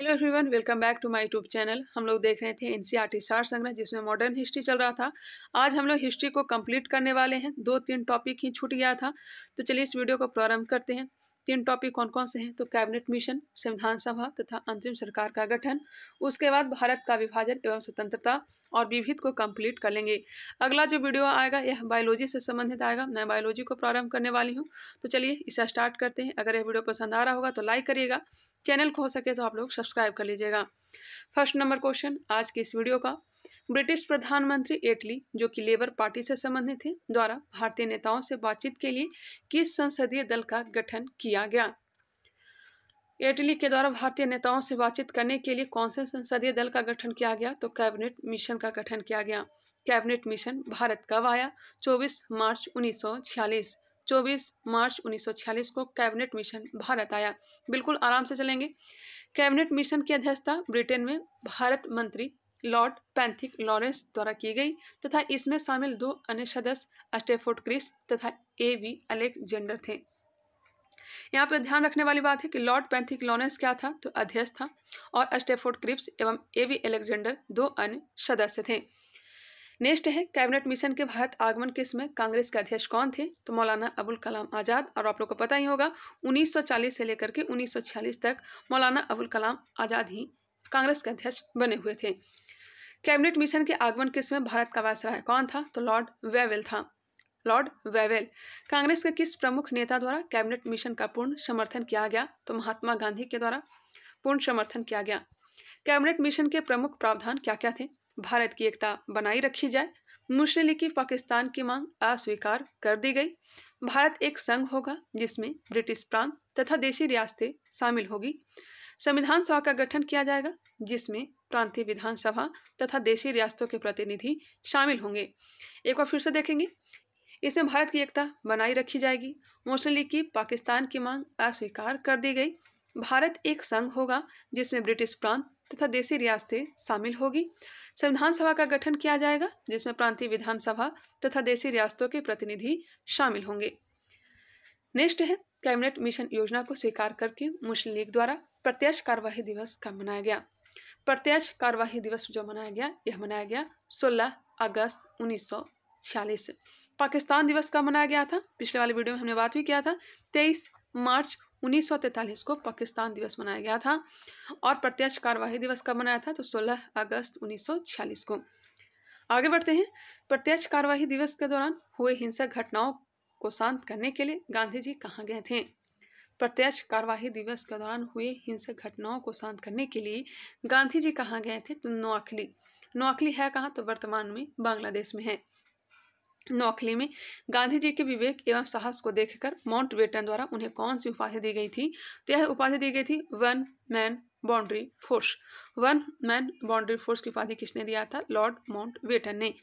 hello everyone welcome back to my YouTube channel हम लोग देख रहे थे एन सी आर सार संग्रह जिसमें मॉडर्न हिस्ट्री चल रहा था आज हम लोग हिस्ट्री को कंप्लीट करने वाले हैं दो तीन टॉपिक ही छूट गया था तो चलिए इस वीडियो को प्रारंभ करते हैं तीन टॉपिक कौन कौन से हैं तो कैबिनेट मिशन संविधान सभा तथा अंतरिम सरकार का गठन उसके बाद भारत का विभाजन एवं स्वतंत्रता और विभित को कंप्लीट कर लेंगे अगला जो वीडियो आएगा यह बायोलॉजी से संबंधित आएगा मैं बायोलॉजी को प्रारंभ करने वाली हूँ तो चलिए इसे स्टार्ट करते हैं अगर यह वीडियो पसंद आ रहा होगा तो लाइक करिएगा चैनल को हो सके तो आप लोग सब्सक्राइब कर लीजिएगा फर्स्ट नंबर क्वेश्चन आज के इस वीडियो का ब्रिटिश प्रधानमंत्री एटली जो कि लेबर पार्टी से संबंधित थे द्वारा भारतीय नेताओं से बातचीत के लिए किस संसदीय दल का गठन किया गया एटली के द्वारा भारतीय नेताओं से बातचीत करने के लिए कौन से संसदीय दल का गठन किया गया तो कैबिनेट मिशन का गठन किया गया कैबिनेट मिशन भारत कब आया 24 मार्च 1946 24 मार्च 1946 को कैबिनेट मिशन भारत आया बिल्कुल आराम से चलेंगे कैबिनेट मिशन की अध्यक्षता ब्रिटेन में भारत मंत्री लॉर्ड पैंथिक लॉरेंस द्वारा की गई तथा इसमें शामिल दो अन्य सदस्य स्टेफोर्ड क्रिस तथा ए वी अलेक्जेंडर थे यहाँ पर ध्यान रखने वाली बात है कि लॉर्ड पैंथिक लॉरेंस क्या था तो अध्यक्ष था और स्टेफोर्ड क्रिप्स एवं ए वी अलेक्जेंडर दो अन्य सदस्य थे नेक्स्ट है कैबिनेट मिशन के भारत आगमन के समय कांग्रेस के अध्यक्ष कौन थे तो मौलाना अबुल कलाम आज़ाद और आप लोग को पता ही होगा 1940 से लेकर के 1946 तक मौलाना अबुल कलाम आज़ाद ही कांग्रेस के अध्यक्ष बने हुए थे कैबिनेट मिशन के आगमन के समय भारत का वायसराय कौन था तो लॉर्ड वेवेल था लॉर्ड वेवेल कांग्रेस के किस प्रमुख नेता द्वारा कैबिनेट मिशन का पूर्ण समर्थन किया गया तो महात्मा गांधी के द्वारा पूर्ण समर्थन किया गया कैबिनेट मिशन के प्रमुख प्रावधान क्या क्या थे भारत की एकता बनाई रखी जाए मुस्लिम लीग की पाकिस्तान की मांग अस्वीकार कर दी गई भारत एक संघ होगा जिसमें ब्रिटिश प्रांत तथा देशी रियासतें शामिल होगी संविधान सभा का गठन किया जाएगा जिसमें प्रांतीय विधानसभा तथा देशी रियासतों के प्रतिनिधि शामिल होंगे एक बार फिर से देखेंगे इसमें भारत की एकता बनाई रखी जाएगी मुस्लिम लीग की पाकिस्तान की मांग अस्वीकार कर दी गई भारत एक संघ होगा जिसमें ब्रिटिश प्रांत तथा देशी रियासतें शामिल होगी संविधान सभा का गठन किया जाएगा जिसमें प्रांतीय विधानसभा तथा देशी रियासतों के प्रतिनिधि शामिल होंगे नेक्स्ट है कैबिनेट मिशन योजना को स्वीकार करके मुस्लिम लीग द्वारा प्रत्यक्ष कार्यवाही दिवस कब मनाया गया प्रत्यक्ष कार्यवाही दिवस जो मनाया गया यह मनाया गया 16 अगस्त 1946 पाकिस्तान दिवस कब मनाया गया था पिछले वाले वीडियो में हमने बात भी किया था 23 मार्च 1943 को पाकिस्तान दिवस मनाया गया था और प्रत्यक्ष कार्यवाही दिवस कब मनाया था तो 16 अगस्त 1946 को आगे बढ़ते हैं प्रत्यक्ष कार्यवाही दिवस के दौरान हुए हिंसक घटनाओं को शांत करने के लिए गांधी जी कहाँ गए थे प्रत्यक्ष कार्यवाही दिवस के दौरान हुए हिंसक घटनाओं को शांत करने के लिए गांधी जी कहाँ गए थे तो नोआखली नोआखली है कहाँ तो वर्तमान में बांग्लादेश में है नोखली में गांधी जी के विवेक एवं साहस को देखकर माउंट बेटन द्वारा उन्हें कौन सी उपाधि दी गई थी तो यह उपाधि दी गई थी one man boundary force one man boundary force की उपाधि किसने दिया था लॉर्ड माउंट बेटन ने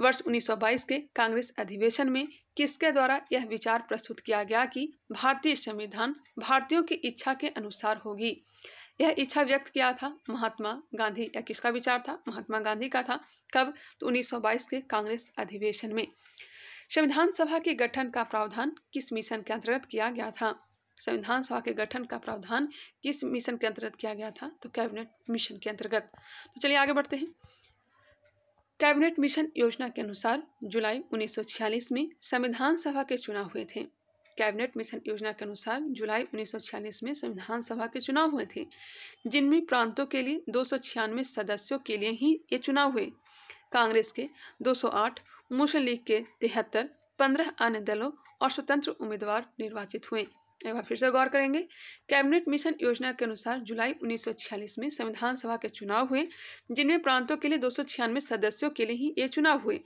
वर्ष 1922 के कांग्रेस अधिवेशन में किसके द्वारा यह विचार प्रस्तुत किया गया कि भारतीय संविधान भारतीयों की इच्छा के अनुसार होगी यह इच्छा व्यक्त किया था महात्मा गांधी या किसका विचार था महात्मा गांधी का था कब तो 1922 के कांग्रेस अधिवेशन में संविधान सभा के गठन का प्रावधान किस मिशन के अंतर्गत किया गया था संविधान सभा के गठन का प्रावधान किस मिशन के अंतर्गत किया गया था तो कैबिनेट मिशन के अंतर्गत तो चलिए आगे बढ़ते हैं कैबिनेट मिशन योजना के अनुसार जुलाई 1946 में संविधान सभा के चुनाव हुए थे कैबिनेट मिशन योजना के अनुसार जुलाई 1946 में संविधान सभा के चुनाव हुए थे जिनमें प्रांतों के लिए दो सदस्यों के लिए ही ये चुनाव हुए कांग्रेस के 208, मुस्लिम लीग के तिहत्तर पंद्रह अन्य दलों और स्वतंत्र उम्मीदवार निर्वाचित हुए एक बार फिर से गौर करेंगे कैबिनेट मिशन योजना के अनुसार जुलाई 1946 में संविधान सभा के चुनाव हुए जिनमें प्रांतों के लिए दो सदस्यों के लिए ही ये चुनाव हुए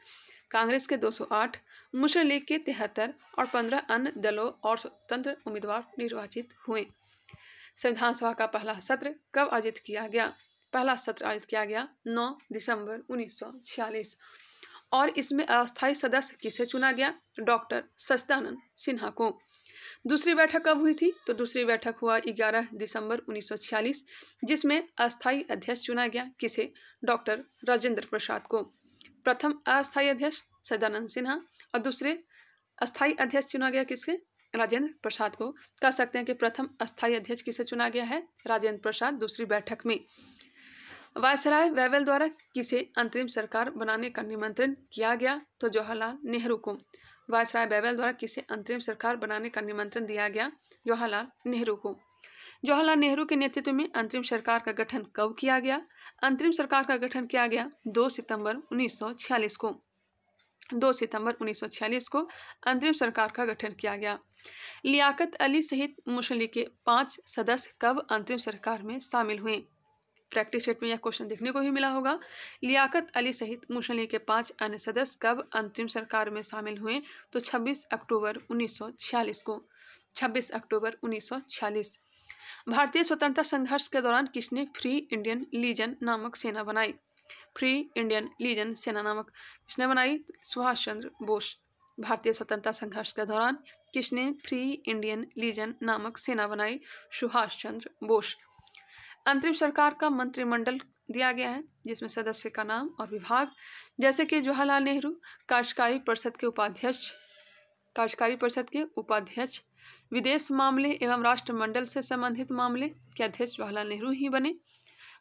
कांग्रेस के 208, मुस्लिम लीग के तिहत्तर और 15 अन्य दलों और स्वतंत्र उम्मीदवार निर्वाचित हुए संविधान सभा का पहला सत्र कब आयोजित किया गया पहला सत्र आयोजित किया गया नौ दिसंबर उन्नीस और इसमें अस्थायी सदस्य किसे चुना गया डॉक्टर सचदानंद सिन्हा को दूसरी बैठक कब हुई थी तो दूसरी बैठक हुआ 11 दिसंबर 1946 जिसमें अस्थाई अध्यक्ष चुना गया किसे डॉक्टर राजेंद्र प्रसाद को प्रथम अस्थाई अध्यक्ष सदानंद सिन्हा और दूसरे अस्थाई अध्यक्ष चुना गया किसके राजेंद्र प्रसाद को कह सकते हैं कि प्रथम अस्थाई अध्यक्ष किसे चुना गया है राजेंद्र प्रसाद दूसरी बैठक में वायसराय वैवल द्वारा किसे अंतरिम सरकार बनाने का निमंत्रण किया गया तो जवाहरलाल नेहरू को वायसराय बैवल द्वारा किसे अंतरिम सरकार बनाने का निमंत्रण दिया गया जवाहरलाल नेहरू को जवाहरलाल नेहरू के नेतृत्व में अंतरिम सरकार का गठन कब किया गया अंतरिम सरकार का गठन किया गया 2 सितंबर 1946 को 2 सितंबर 1946 को अंतरिम सरकार का गठन किया गया लियाकत अली सहित मुस्लिम के पांच सदस्य कब अंतरिम सरकार में शामिल हुए प्रैक्टिस सेट में यह क्वेश्चन देखने को ही मिला होगा लियाकत अली सहित मुस्लिम लीग के पांच अन्य सदस्य कब अंतरिम सरकार में शामिल हुए तो 26 अक्टूबर 1946 को 26 अक्टूबर 1946 भारतीय स्वतंत्रता संघर्ष के दौरान किसने फ्री इंडियन लीजन नामक सेना बनाई फ्री इंडियन लीजन सेना नामक किसने बनाई सुभाष चंद्र बोस भारतीय स्वतंत्रता संघर्ष के दौरान किसने फ्री इंडियन लीजन नामक सेना बनाई सुभाष चंद्र बोस अंतरिम सरकार का मंत्रिमंडल दिया गया है जिसमें सदस्य का नाम और विभाग जैसे कि जवाहरलाल नेहरू कार्यकारी परिषद के उपाध्यक्ष कार्यकारी परिषद के उपाध्यक्ष विदेश मामले एवं राष्ट्रमंडल से संबंधित मामले के अध्यक्ष जवाहरलाल नेहरू ही बने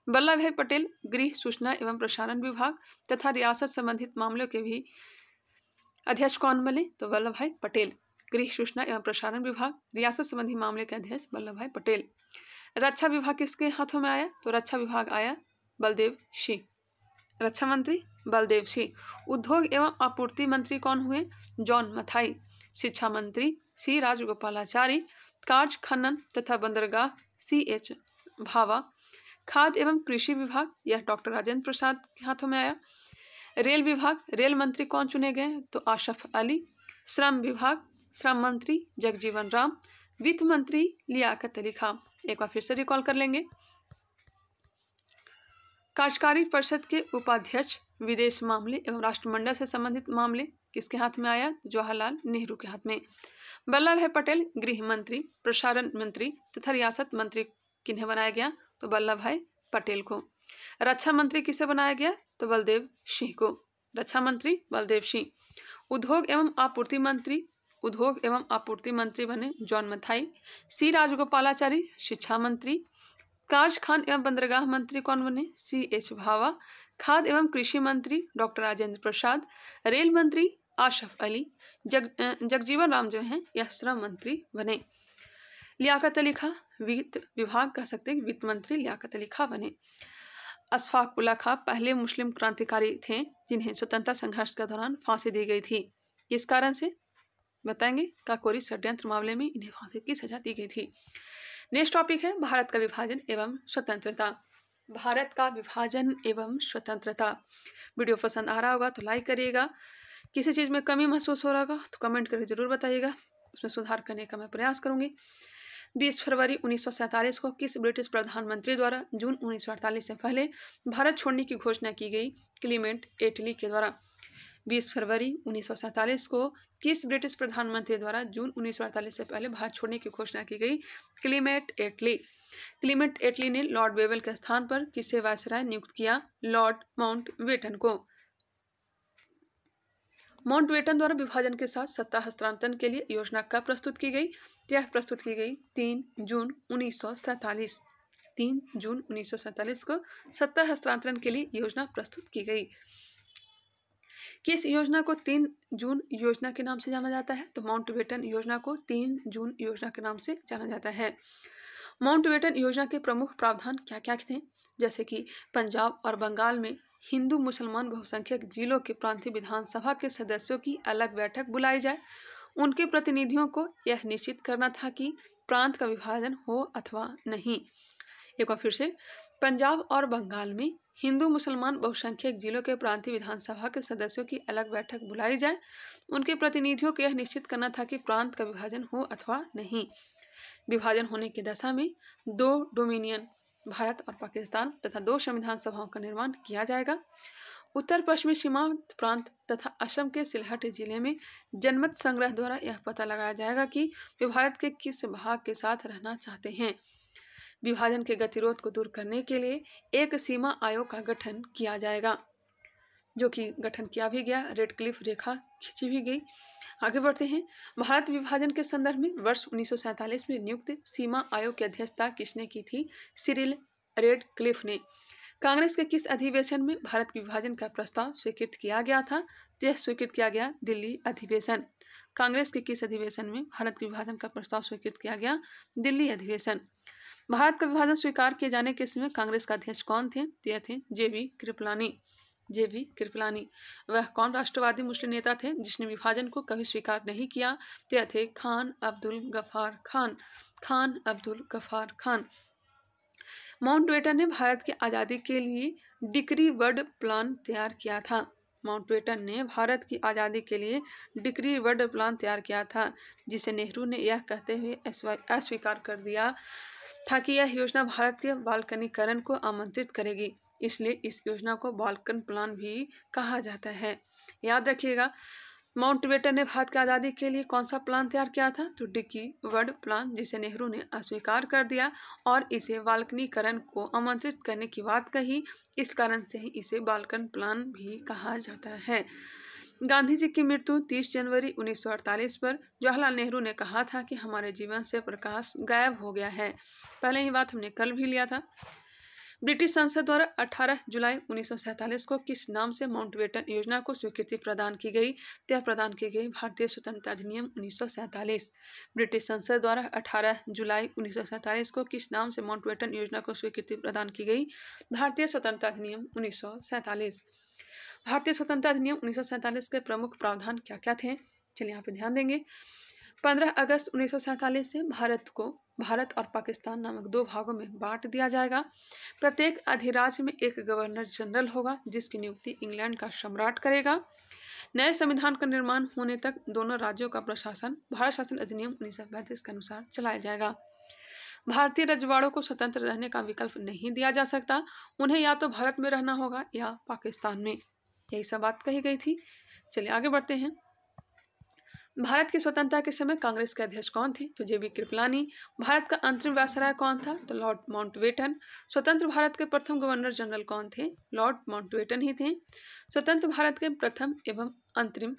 वल्लभ भाई पटेल गृह सूचना एवं प्रसारण विभाग तथा रियासत संबंधित मामलों के भी अध्यक्ष कौन बने तो वल्लभ भाई पटेल गृह सूचना एवं प्रसारण विभाग रियासत संबंधी मामले के अध्यक्ष वल्लभ भाई पटेल रक्षा विभाग किसके हाथों में आया तो रक्षा विभाग आया बलदेव सिंह रक्षा मंत्री बलदेव सिंह उद्योग एवं आपूर्ति मंत्री कौन हुए जॉन मथाई शिक्षा मंत्री सी राजगोपालाचारी कार्ज खनन तथा बंदरगाह सी एच भावा खाद्य एवं कृषि विभाग यह डॉक्टर राजेंद्र प्रसाद के हाथों में आया रेल विभाग रेल मंत्री कौन चुने गए तो आशफ अली श्रम विभाग श्रम मंत्री जगजीवन राम वित्त मंत्री लियाकत अली खां एक बार फिर से रिकॉल कर लेंगे कार्यकारी परिषद के उपाध्यक्ष विदेश मामले एवं राष्ट्रमंडल से संबंधित मामले किसके हाथ में आया जवाहरलाल नेहरू के हाथ में वल्लभ भाई पटेल गृह मंत्री प्रसारण मंत्री तथा रियासत मंत्री किन्हें बनाया गया तो वल्लभ भाई पटेल को रक्षा मंत्री किसे बनाया गया तो बलदेव सिंह को रक्षा मंत्री बलदेव सिंह उद्योग एवं आपूर्ति मंत्री उद्योग एवं आपूर्ति मंत्री बने जॉन मथाई सी राजगोपालाचारी शिक्षा मंत्री कार्ज खान एवं बंदरगाह मंत्री कौन बने सी एच भावा खाद एवं कृषि मंत्री डॉक्टर राजेंद्र प्रसाद रेल मंत्री आशफ अली जग जगजीवन राम जो हैं यह श्रम मंत्री बने लियाकत अली खा वित्त विभाग कह सकते हैं वित्त मंत्री लियाकत अली खा बने अशफाक उल्ला खा पहले मुस्लिम क्रांतिकारी थे जिन्हें स्वतंत्रता संघर्ष के दौरान फांसी दी गई थी इस कारण से बताएंगे काकोरी षड्यंत्र मामले में इन्हें फांसी की सजा दी गई थी नेक्स्ट टॉपिक है भारत का विभाजन एवं स्वतंत्रता भारत का विभाजन एवं स्वतंत्रता वीडियो पसंद आ रहा होगा तो लाइक करिएगा किसी चीज़ में कमी महसूस हो रहा होगा तो कमेंट करके ज़रूर बताइएगा उसमें सुधार करने का मैं प्रयास करूँगी 20 फरवरी उन्नीस को किस ब्रिटिश प्रधानमंत्री द्वारा जून 1948 से पहले भारत छोड़ने की घोषणा की गई क्लीमेंट एटली के द्वारा 20 फरवरी उन्नीस को किस ब्रिटिश प्रधानमंत्री द्वारा जून उन्नीस से पहले भारत छोड़ने की घोषणा की गई क्लीमेट एटली क्लीमेट एटली ने लॉर्ड वेवल के स्थान पर किसे वायसराय नियुक्त किया लॉर्ड माउंट वेटन को माउंट वेटन द्वारा विभाजन के साथ सत्ता हस्तांतरण के लिए योजना कब प्रस्तुत की गई यह प्रस्तुत की गई तीन जून उन्नीस तीन जून उन्नीस को सत्ता हस्तांतरण के लिए योजना प्रस्तुत की गई कि इस योजना को तीन जून योजना के नाम से जाना जाता है तो माउंटबेटन योजना को तीन जून योजना के नाम से जाना जाता है माउंटबेटन योजना के प्रमुख प्रावधान क्या क्या थे जैसे कि पंजाब और बंगाल में हिंदू मुसलमान बहुसंख्यक जिलों के प्रांतीय विधानसभा के सदस्यों की अलग बैठक बुलाई जाए उनके प्रतिनिधियों को यह निश्चित करना था कि प्रांत का विभाजन हो अथवा नहीं एक बार फिर से पंजाब और बंगाल में हिंदू मुसलमान बहुसंख्यक जिलों के प्रांतीय विधानसभा के सदस्यों की अलग बैठक बुलाई जाए उनके प्रतिनिधियों को यह निश्चित करना था कि प्रांत का विभाजन हो अथवा नहीं विभाजन होने की दशा में दो डोमिनियन भारत और पाकिस्तान तथा दो संविधान सभाओं का निर्माण किया जाएगा उत्तर पश्चिमी सीमांत प्रांत तथा असम के सिलहट जिले में जनमत संग्रह द्वारा यह पता लगाया जाएगा कि वे भारत के किस भाग के साथ रहना चाहते हैं विभाजन के गतिरोध को दूर करने के लिए एक सीमा आयोग का गठन किया जाएगा जो कि गठन किया भी गया रेड क्लिफ रेखा खींची भी गई आगे बढ़ते हैं भारत विभाजन के संदर्भ में वर्ष उन्नीस में नियुक्त सीमा आयोग की अध्यक्षता किसने की थी सिरिल रेड क्लिफ ने कांग्रेस के किस अधिवेशन में भारत विभाजन का प्रस्ताव स्वीकृत किया गया था यह स्वीकृत किया गया दिल्ली अधिवेशन कांग्रेस के किस अधिवेशन में भारत के विभाजन का प्रस्ताव स्वीकृत किया गया दिल्ली अधिवेशन भारत का विभाजन स्वीकार किए जाने के समय कांग्रेस का अध्यक्ष कौन थे यह थे J V Kripalani J V Kripalani वह कौन राष्ट्रवादी मुस्लिम नेता थे जिसने विभाजन को कभी स्वीकार नहीं किया यह थे खान अब्दुल गफार खान खान अब्दुल गफार खान माउंट ने भारत की आज़ादी के लिए डिक्री वर्ड प्लान तैयार किया था माउंटबेटन ने भारत की आज़ादी के लिए डिक्री वर्ड प्लान तैयार किया था जिसे नेहरू ने यह कहते हुए अस्वीकार कर दिया था कि यह योजना भारत के बालकनीकरण को आमंत्रित करेगी इसलिए इस योजना को बालकन प्लान भी कहा जाता है याद रखिएगा माउंटबेटन ने भारत की आज़ादी के लिए कौन सा प्लान तैयार किया था तो डिक्की वर्ड प्लान जिसे नेहरू ने अस्वीकार कर दिया और इसे बालकनीकरण को आमंत्रित करने की बात कही इस कारण से ही इसे बालकन प्लान भी कहा जाता है गांधी जी की मृत्यु 30 जनवरी 1948 पर जवाहरलाल नेहरू ने कहा था कि हमारे जीवन से प्रकाश गायब हो गया है पहले ही बात हमने कल भी लिया था ब्रिटिश संसद द्वारा 18 जुलाई उन्नीस को किस नाम से माउंटबेटन योजना को स्वीकृति प्रदान की गई तय प्रदान की गई भारतीय स्वतंत्रता अधिनियम उन्नीस ब्रिटिश संसद द्वारा 18 जुलाई उन्नीस को किस नाम से माउंटबेटन योजना को स्वीकृति प्रदान की गई भारतीय स्वतंत्रता अधिनियम उन्नीस भारतीय स्वतंत्रता अधिनियम उन्नीस के प्रमुख प्रावधान क्या क्या थे चलिए यहाँ पर ध्यान देंगे 15 अगस्त उन्नीस से भारत को भारत और पाकिस्तान नामक दो भागों में बांट दिया जाएगा प्रत्येक अधिराज्य में एक गवर्नर जनरल होगा जिसकी नियुक्ति इंग्लैंड का सम्राट करेगा नए संविधान का निर्माण होने तक दोनों राज्यों का प्रशासन भारत शासन अधिनियम उन्नीस के अनुसार चलाया जाएगा भारतीय रजवाड़ों को स्वतंत्र रहने का विकल्प नहीं दिया जा सकता उन्हें या तो भारत में रहना होगा या पाकिस्तान में यही सब बात कही गई थी चलिए आगे बढ़ते हैं भारत की स्वतंत्रता के समय कांग्रेस के अध्यक्ष कौन थे तो जेबी कृपलानी भारत का अंतरिम व्यासराय कौन था तो लॉर्ड माउंटबेटन स्वतंत्र भारत के प्रथम गवर्नर जनरल कौन थे लॉर्ड माउंटबेटन ही थे स्वतंत्र भारत के प्रथम एवं अंतरिम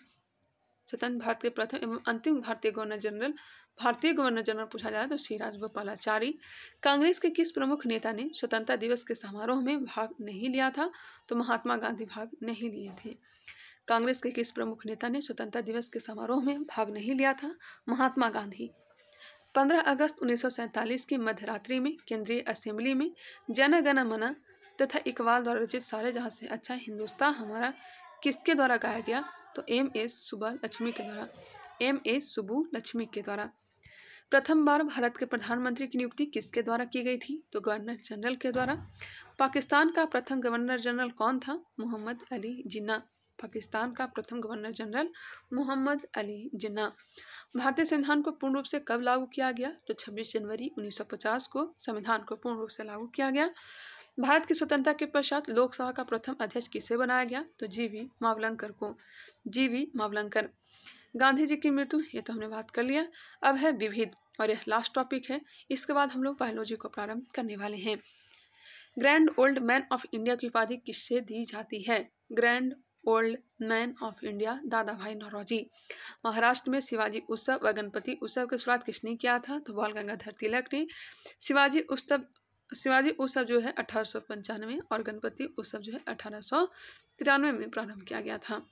स्वतंत्र भारत के प्रथम एवं अंतिम भारतीय गवर्नर जनरल भारतीय गवर्नर जनरल पूछा जाए तो श्री राजगोपालाचारी कांग्रेस के किस प्रमुख नेता ने स्वतंत्रता दिवस के समारोह में भाग नहीं लिया था तो महात्मा गांधी भाग नहीं लिए थे कांग्रेस के किस प्रमुख नेता ने स्वतंत्रता दिवस के समारोह में भाग नहीं लिया था महात्मा गांधी 15 अगस्त उन्नीस की मध्यरात्रि में केंद्रीय असेंबली में जन गण मना तथा इकबाल द्वारा रचित सारे जहाँ से अच्छा हिंदुस्तान हमारा किसके द्वारा गाया गया तो एम एस सुबह लक्ष्मी के द्वारा एम एस सुबू लक्ष्मी के द्वारा प्रथम बार भारत के प्रधानमंत्री की नियुक्ति किसके द्वारा की गई थी तो गवर्नर जनरल के द्वारा पाकिस्तान का प्रथम गवर्नर जनरल कौन था मोहम्मद अली जिन्ना पाकिस्तान का प्रथम गवर्नर जनरल मोहम्मद अली जिन्ना भारतीय संविधान को पूर्ण रूप से कब लागू किया गया तो 26 जनवरी 1950 को संविधान को पूर्ण रूप से लागू किया गया भारत की स्वतंत्रता के पश्चात लोकसभा का प्रथम अध्यक्ष किसे बनाया गया तो जी वी मावलंकर को जी वी मावलंकर गांधी जी की मृत्यु ये तो हमने बात कर लिया अब है विविध और यह लास्ट टॉपिक है इसके बाद हम लोग बायोलॉजी को प्रारंभ करने वाले हैं grand old man of India की उपाधि किससे दी जाती है grand old man of India Dadabhai Naoroji Maharashtra में शिवाजी उत्सव व गणपति उत्सव की शुरुआत किसने किया था तो बाल गंगाधर तिलक ने शिवाजी उत्सव शिवाजी उत्सव जो है अठारह और गणपति उत्सव जो है अठारह में प्रारंभ किया गया था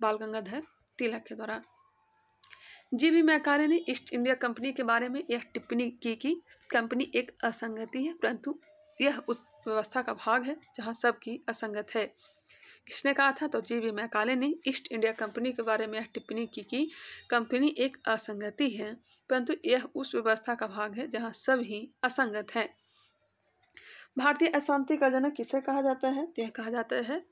बाल गंगाधर तिलक के द्वारा जी बी मैकारे ने ईस्ट इंडिया कंपनी के बारे में यह टिप्पणी की कि कंपनी एक असंगति है परंतु यह उस व्यवस्था का भाग है जहाँ सबकी असंगत है किसने कहा था तो जी वी मैकाले ने ईस्ट इंडिया कंपनी के बारे में यह टिप्पणी की कि कंपनी एक असंगति है परंतु यह उस व्यवस्था का भाग है जहां सभी असंगत हैं भारतीय अशांति का जनक किसे कहा जाता है तो यह कहा जाता है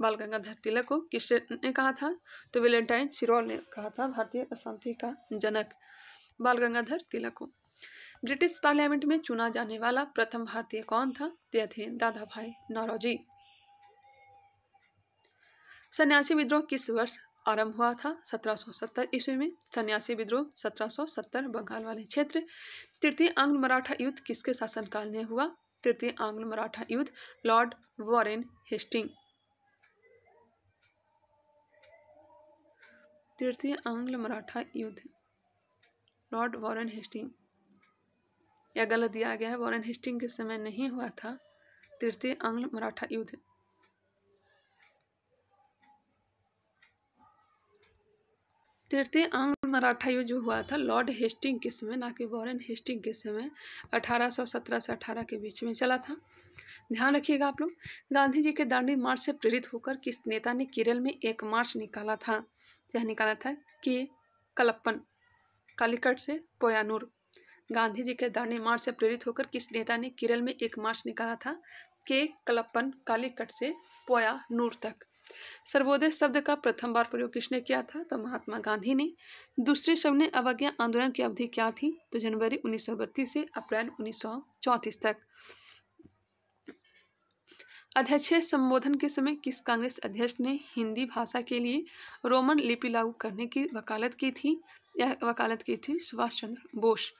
बाल गंगाधर तिलक को किसने कहा था तो वेलेंटाइन सिरोल ने कहा था भारतीय अशांति का जनक बाल गंगाधर तिलक को ब्रिटिश पार्लियामेंट में चुना जाने वाला प्रथम भारतीय कौन था तो यह थे दादा भाई नौरोजी सन्यासी विद्रोह किस वर्ष आरंभ हुआ था 1770 ईस्वी में सन्यासी विद्रोह 1770 बंगाल वाले क्षेत्र तृतीय आंग्ल मराठा युद्ध किसके शासनकाल में हुआ तृतीय आंग्ल मराठा युद्ध लॉर्ड वॉरेन हेस्टिंग तृतीय आंग्ल मराठा युद्ध लॉर्ड वॉरेन हेस्टिंग यह गलत दिया गया है वॉरेन हेस्टिंग के समय नहीं हुआ था तृतीय आंग्ल मराठा युद्ध तृतीय आंग्ल मराठा युद्ध हुआ था लॉर्ड हेस्टिंग के समय ना कि वॉरेन हेस्टिंग के समय 1817 से 18 के बीच में चला था ध्यान रखिएगा आप लोग गांधी जी के दांडी मार्च से प्रेरित होकर किस नेता ने केरल में एक मार्च निकाला था यह निकाला था कि कलप्पन कालीकट से पोयानूर गांधी जी के दांडी मार्च से प्रेरित होकर किस नेता ने केरल में एक मार्च निकाला था के कलप्पन कालीकट से पोयानूर तक सर्वोदय शब्द का प्रथम बार प्रयोग किसने किया था तो महात्मा गांधी ने दूसरे शब्द ने अवज्ञा आंदोलन की अवधि क्या थी तो जनवरी 1932 से अप्रैल 1934 तक अध्यक्ष संबोधन के समय किस कांग्रेस अध्यक्ष ने हिंदी भाषा के लिए रोमन लिपि लागू करने की वकालत की थी या वकालत की थी सुभाष चंद्र बोस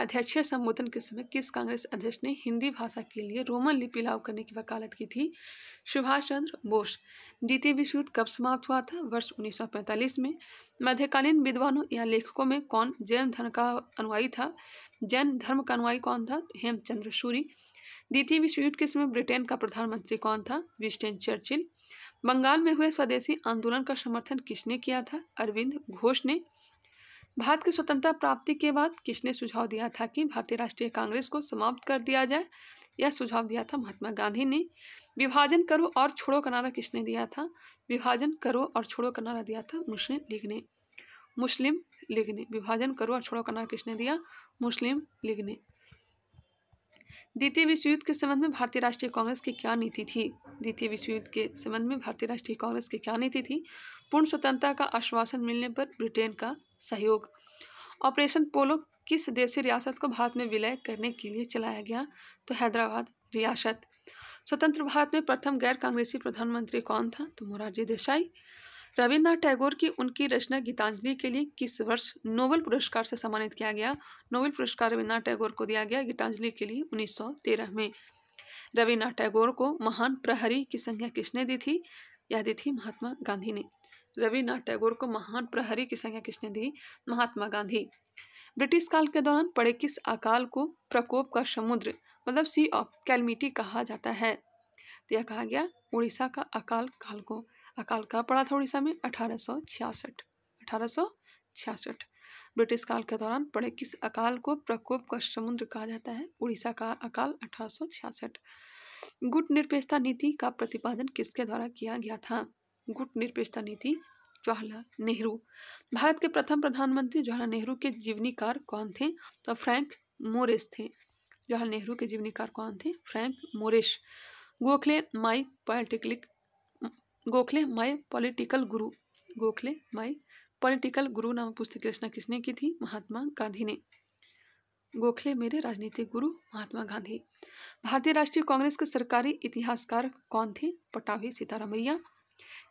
अध्यक्षीय संबोधन के समय किस कांग्रेस अध्यक्ष ने हिंदी भाषा के लिए रोमन लिपि लागू करने की वकालत की थी सुभाष चंद्र बोस द्वितीय विश्व युद्ध कब समाप्त हुआ था वर्ष 1945 में मध्यकालीन विद्वानों या लेखकों में कौन जैन धर्म का अनुयायी था जैन धर्म का अनुयायी कौन था हेमचंद्र सूरी द्वितीय विश्व युद्ध के समय ब्रिटेन का प्रधानमंत्री कौन था विस्टेन चर्चिल बंगाल में हुए स्वदेशी आंदोलन का समर्थन किसने किया था अरविंद घोष ने भारत की स्वतंत्रता प्राप्ति के बाद किसने सुझाव दिया था कि भारतीय राष्ट्रीय कांग्रेस को समाप्त कर दिया जाए यह सुझाव दिया था महात्मा गांधी ने विभाजन करो और छोड़ो का नारा किसने दिया था विभाजन करो और छोड़ो का नारा दिया था मुस्लिम लीग ने मुस्लिम लीग ने विभाजन करो और छोड़ो का नारा किसने दिया मुस्लिम लीग ने द्वितीय विश्व युद्ध के संबंध में भारतीय राष्ट्रीय कांग्रेस की क्या नीति थी द्वितीय विश्व युद्ध के संबंध में भारतीय राष्ट्रीय कांग्रेस की क्या नीति थी पूर्ण स्वतंत्रता का आश्वासन मिलने पर ब्रिटेन का सहयोग ऑपरेशन पोलो किस देशी रियासत को भारत में विलय करने के लिए चलाया गया तो हैदराबाद रियासत स्वतंत्र भारत में प्रथम गैर कांग्रेसी प्रधानमंत्री कौन था तो मोरारजी देसाई रविन्द्रनाथ टैगोर की उनकी रचना गीतांजलि के लिए किस वर्ष नोबेल पुरस्कार से सम्मानित किया गया नोबेल पुरस्कार रविन्द्रनाथ टैगोर को दिया गया गीतांजलि के लिए 1913 में रविन्द्रनाथ टैगोर को महान प्रहरी की संज्ञा किसने दी थी यह दी थी महात्मा गांधी ने रविनाथ टैगोर को महान प्रहरी की संज्ञा किसने दी महात्मा गांधी ब्रिटिश काल के दौरान पड़े किस अकाल को प्रकोप का समुद्र मतलब सी ऑफ कैलमिटी कहा जाता है तो यह कहा गया उड़ीसा का अकाल काल को अकाल कब पड़ा था उड़ीसा में अठारह सौ छियासठ अठारह सौ छियासठ ब्रिटिश काल के दौरान पड़े किस अकाल को प्रकोप का समुद्र कहा जाता है उड़ीसा का अकाल अठारह गुट निरपेक्षता नीति का प्रतिपादन किसके द्वारा किया गया था गुट निरपेक्षता नीति जवाहरलाल नेहरू भारत के प्रथम प्रधानमंत्री जवाहरलाल नेहरू के जीवनीकार कौन थे तो फ्रैंक मोरिस थे जवाहरलाल नेहरू के जीवनीकार कौन थे Frank Moraes Gokhale my political Gokhale my political guru Gokhale my political गुरु नाम पुस्तक रचना किसने की थी महात्मा गांधी ने गोखले मेरे राजनीतिक गुरु महात्मा गांधी भारतीय राष्ट्रीय कांग्रेस के सरकारी इतिहासकार कौन थे पटावी सीतारामैया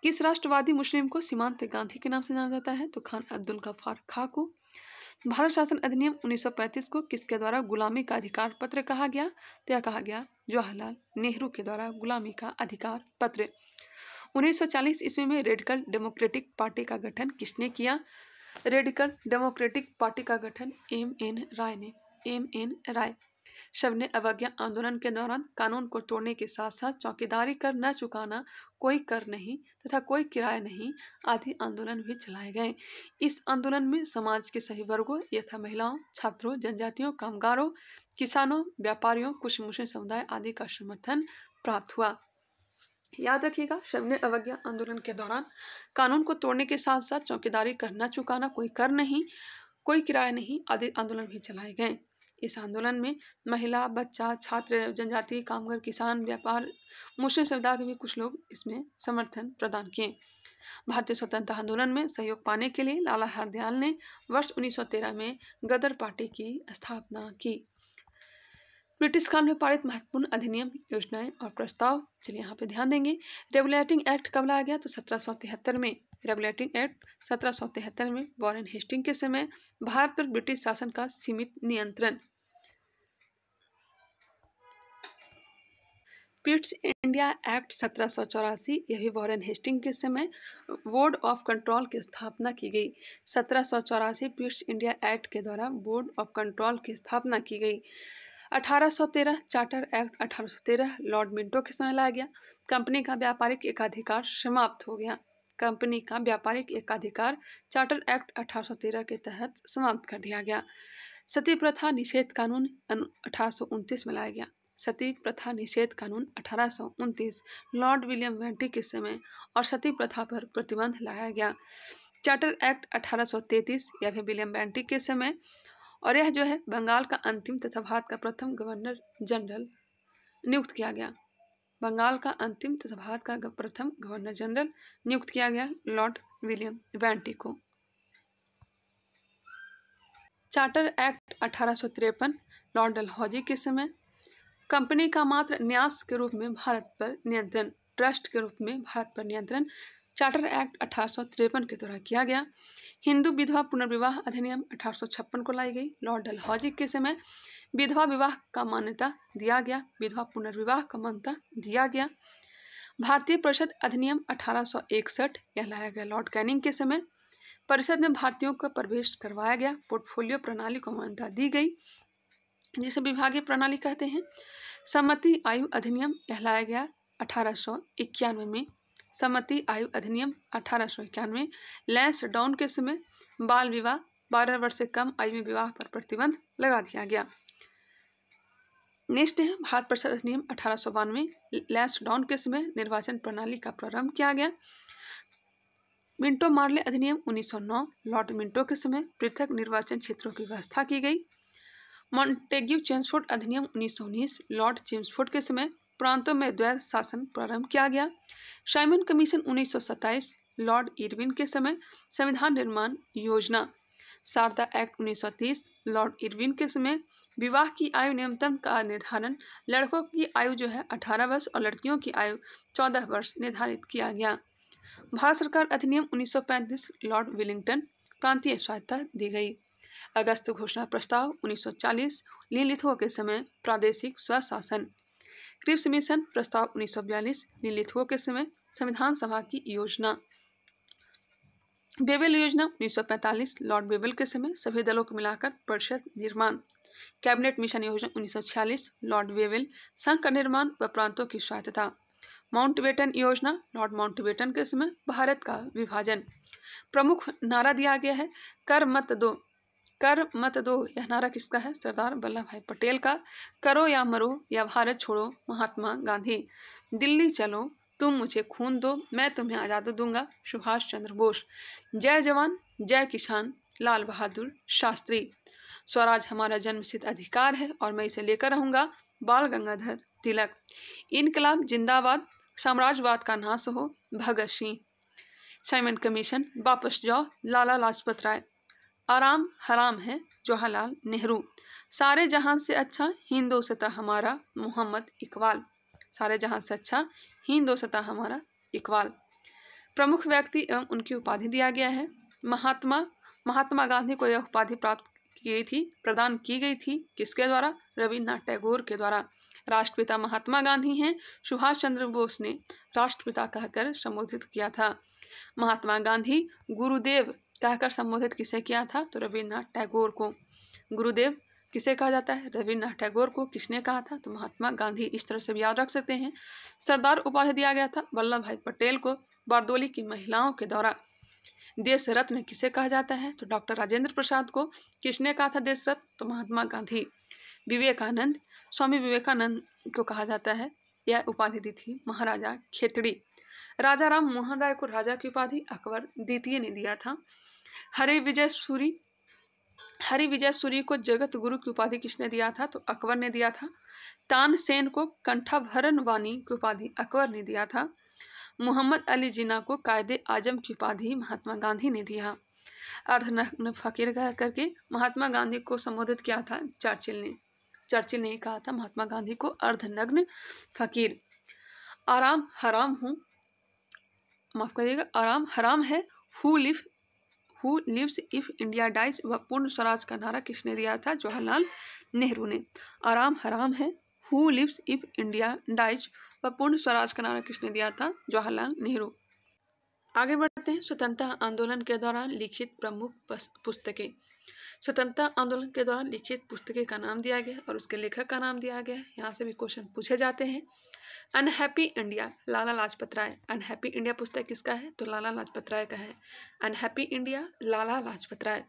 किस राष्ट्रवादी मुस्लिम को सीमांत गांधी के नाम से जाना जाता है तो खान अब्दुल गफार खा को भारत शासन अधिनियम 1935 को किसके द्वारा गुलामी का अधिकार पत्र कहा गया तो यह कहा गया जवाहरलाल नेहरू के द्वारा गुलामी का अधिकार पत्र 1940 ईस्वी में रेडिकल डेमोक्रेटिक पार्टी का गठन किसने किया रेडिकल डेमोक्रेटिक पार्टी का गठन एम एन राय ने एम एन राय शव ने अवज्ञा आंदोलन के दौरान कानून को तोड़ने के साथ साथ चौकीदारी कर न चुकाना कोई कर नहीं तथा कोई किराया नहीं आदि आंदोलन भी चलाए गए इस आंदोलन में समाज के सही वर्गों यथा महिलाओं छात्रों जनजातियों कामगारों किसानों व्यापारियों कुछ मुस्लिम समुदाय आदि का समर्थन प्राप्त हुआ याद रखिएगा शवने अवज्ञा आंदोलन के दौरान कानून को तोड़ने के साथ साथ चौकीदारी कर न चुकाना कोई कर नहीं कोई किराया नहीं आदि आंदोलन भी चलाए गए इस आंदोलन में महिला बच्चा छात्र जनजाति कामगार किसान व्यापार मुस्लिम समुदाय के भी कुछ लोग इसमें समर्थन प्रदान किए भारतीय स्वतंत्रता आंदोलन में सहयोग पाने के लिए लाला हरदयाल ने वर्ष 1913 में गदर पार्टी की स्थापना की ब्रिटिश काल में पारित महत्वपूर्ण अधिनियम योजनाएं और प्रस्ताव चलिए यहाँ पे ध्यान देंगे रेगुलेटिंग एक्ट कब लाया गया तो सत्रह में रेगुलेटिंग एक्ट सत्रह में वॉरेन हेस्टिंग के समय भारत पर ब्रिटिश शासन का सीमित नियंत्रण पिट्स इंडिया एक्ट सत्रह सौ यह यही वॉरेन हेस्टिंग के समय बोर्ड ऑफ कंट्रोल की स्थापना की गई सत्रह सौ चौरासी पिट्स इंडिया एक्ट के द्वारा बोर्ड ऑफ कंट्रोल की स्थापना की गई अठारह सौ तेरह चार्टर एक्ट अठारह सौ तेरह लॉर्ड मिंटो के समय लाया गया कंपनी का व्यापारिक एकाधिकार समाप्त हो गया कंपनी का व्यापारिक एकाधिकार चार्टर एक्ट अठारह के तहत समाप्त कर दिया गया सती प्रथा निषेध कानून अठारह में लाया गया सती प्रथा निषेध कानून अठारह लॉर्ड विलियम वेंटी के समय और सती प्रथा पर प्रतिबंध लाया गया चार्टर एक्ट 1833 या फिर विलियम बैंटी के समय और यह जो है बंगाल का अंतिम तथा भारत का प्रथम गवर्नर जनरल नियुक्त किया गया बंगाल का अंतिम तथा भारत का प्रथम गवर्नर जनरल नियुक्त किया गया लॉर्ड विलियम बैंटी को चार्टर एक्ट अठारह लॉर्ड डलहौजी के समय कंपनी का मात्र न्यास के रूप में भारत पर नियंत्रण ट्रस्ट के रूप में भारत पर नियंत्रण चार्टर एक्ट अठारह के द्वारा किया गया हिंदू विधवा पुनर्विवाह अधिनियम अठारह को लाई गई लॉर्ड डलहौजी के समय विधवा विवाह का मान्यता दिया गया विधवा पुनर्विवाह का मान्यता दिया गया भारतीय परिषद अधिनियम 1861 यह लाया गया लॉर्ड कैनिंग के समय परिषद में भारतीयों का प्रवेश करवाया गया पोर्टफोलियो प्रणाली को मान्यता दी गई जिसे विभागीय प्रणाली कहते हैं सम्मति आयु अधिनियम कहलाया गया अठारह में सम्मति आयु अधिनियम अठारह लैंस डाउन के समय बाल विवाह बारह वर्ष से कम आयु में विवाह पर प्रतिबंध लगा दिया गया नेक्स्ट है भारत परिषद अधिनियम अठारह लैंस डाउन के समय निर्वाचन प्रणाली का प्रारंभ किया गया मिंटो मार्ले अधिनियम 1909 लॉर्ड मिंटो के समय पृथक निर्वाचन क्षेत्रों की व्यवस्था की गई मॉन्टेग्यू चेम्सफोर्ड अधिनियम उन्नीस लॉर्ड चेम्सफोर्ड के समय प्रांतों में द्वैध शासन प्रारंभ किया गया शाइमन कमीशन 1927 लॉर्ड इरविन के समय संविधान निर्माण योजना शारदा एक्ट 1930 लॉर्ड इरविन के समय विवाह की आयु न्यूनतम का निर्धारण लड़कों की आयु जो है 18 वर्ष और लड़कियों की आयु 14 वर्ष निर्धारित किया गया भारत सरकार अधिनियम 1935 लॉर्ड विलिंगटन प्रांतीय सहायता दी गई अगस्त घोषणा प्रस्ताव 1940 लिलिथुआ के समय प्रादेशिक स्वशासन क्रिप्स मिशन प्रस्ताव 1942 लिलिथुआ के समय संविधान सभा की योजना बेबल योजना 1945 लॉर्ड बेबल के समय सभी दलों को मिलाकर परिषद निर्माण कैबिनेट मिशन योजना 1946 लॉर्ड बेबल संघ का निर्माण व प्रांतों की स्वायत्तता माउंटबेटन योजना लॉर्ड माउंटबेटन के समय भारत का विभाजन प्रमुख नारा दिया गया है कर मत दो कर मत दो यह नारा किसका है सरदार वल्लभ भाई पटेल का करो या मरो या भारत छोड़ो महात्मा गांधी दिल्ली चलो तुम मुझे खून दो मैं तुम्हें आज़ाद दूंगा सुभाष चंद्र बोस जय जवान जय किसान लाल बहादुर शास्त्री स्वराज हमारा जन्मसिद्ध अधिकार है और मैं इसे लेकर रहूंगा बाल गंगाधर तिलक इनकलाब जिंदाबाद साम्राज्यवाद का नाश हो भगत सिंह साइमन कमीशन वापस जाओ लाला लाजपत राय आराम हराम है जो हलाल नेहरू सारे जहां से अच्छा हिंदो सता हमारा मोहम्मद इकबाल सारे जहां से अच्छा हिंदो सता हमारा इकबाल प्रमुख व्यक्ति एवं उनकी उपाधि दिया गया है महात्मा महात्मा गांधी को यह उपाधि प्राप्त की गई थी प्रदान की गई थी किसके द्वारा रविन्द्रनाथ टैगोर के द्वारा राष्ट्रपिता महात्मा गांधी हैं सुभाष चंद्र बोस ने राष्ट्रपिता कहकर संबोधित किया था महात्मा गांधी गुरुदेव कहकर संबोधित किसे किया था तो रविन्द्रनाथ टैगोर को गुरुदेव किसे कहा जाता है रविन्द्रनाथ टैगोर को किसने कहा था तो महात्मा गांधी इस तरह से भी याद रख सकते हैं सरदार उपाधि दिया गया था वल्लभ भाई पटेल को बारदोली की महिलाओं के द्वारा देश रत्न किसे कहा जाता है तो डॉक्टर राजेंद्र प्रसाद को किसने कहा था देश रत्न तो महात्मा गांधी विवेकानंद स्वामी विवेकानंद को कहा जाता है यह उपाधि दी थी महाराजा खेतड़ी राजा राम मोहन राय को राजा की उपाधि अकबर द्वितीय ने दिया था हरि विजय सूरी हरि विजय सूरी को जगत गुरु की उपाधि किसने दिया था तो अकबर ने दिया था तानसेन को कंठाभरण वानी की उपाधि अकबर ने दिया था मोहम्मद अली जिना को कायदे आजम की उपाधि महात्मा गांधी ने दिया अर्ध फकीर कह करके महात्मा गांधी को संबोधित किया था चर्चिल ने चर्चिल ने कहा था महात्मा गांधी को अर्धनग्न फकीर आराम हराम हूँ माफ़ करिएगा आराम हराम है who live who lives if India dies व पूर्ण स्वराज का नारा किसने दिया था जवाहरलाल नेहरू ने आराम हराम है who lives if India dies व पूर्ण स्वराज का नारा किसने दिया था जवाहरलाल नेहरू आगे बढ़ते हैं स्वतंत्रता आंदोलन के दौरान लिखित प्रमुख पुस्तकें स्वतंत्रता आंदोलन के दौरान लिखित पुस्तकें का नाम दिया गया और उसके लेखक का नाम दिया गया यहाँ से भी क्वेश्चन पूछे जाते हैं unhappy India Lala Lajpat Rai unhappy India पुस्तक किसका है तो लाला लाजपत राय का है अनहैप्पी इंडिया लाला लाजपत राय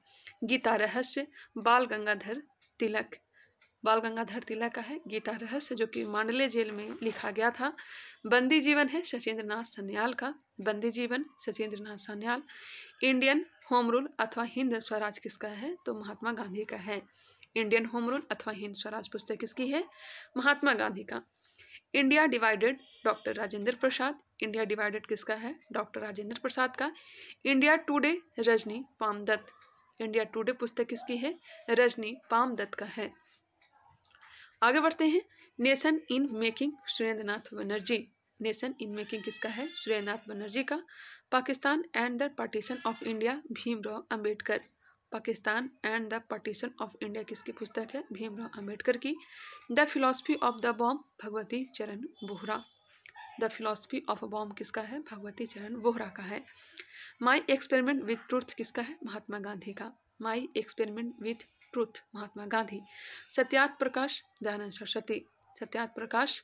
गीता रहस्य बाल गंगाधर तिलक बाल गंगाधर तिलक का है गीता रहस्य जो कि मांडले जेल में लिखा गया था बंदी जीवन है सचेंद्र नाथ सन्याल का Bandi Jeevan Sachindra Nath Sanyal Indian home rule अथवा हिंद स्वराज किसका है तो महात्मा गांधी का है इंडियन होम रूल अथवा हिंद स्वराज पुस्तक किसकी है महात्मा गांधी का India divided doctor Rajendra Prasad India divided किसका है डॉक्टर राजेंद्र प्रसाद का India today Rajani Dutt India today पुस्तक किसकी है रजनी पाम दत्त का है आगे बढ़ते हैं nation in making Surendranath Banerjee nation in making किसका है सुरेंद्रनाथ बनर्जी का Pakistan and the partition of India Bhimrao Ambedkar Pakistan and the partition of India किसकी पुस्तक है भीमराव अंबेडकर की the philosophy of the bomb Bhagwati Charan Vohra the philosophy of a bomb किसका है भगवती चरण बोहरा का है माई एक्सपेरिमेंट विथ ट्रूथ किसका है महात्मा गांधी का my experiment with truth Mahatma Gandhi Satyarth Prakash Dayanand Saraswati Satyarth Prakash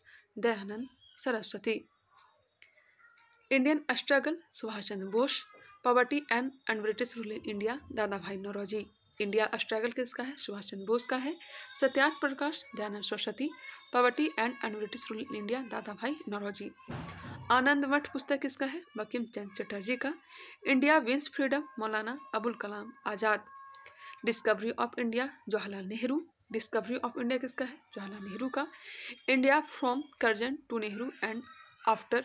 Dayanand Saraswati Indian struggle Subhash Chandra Bose poverty and and British rule in India Dadabhai Naoroji India struggle किसका है सुभाष चंद्र बोस का है Satyarth Prakash Dayanand Saraswati poverty and and British rule in India Dadabhai Naoroji आनंद मठ पुस्तक किसका है बकीम चंद चटर्जी का India wins freedom Maulana Abul Kalam Azad discovery of India Jawaharlal Nehru discovery of India किसका है जवाहरलाल नेहरू का India from Curzon to Nehru and after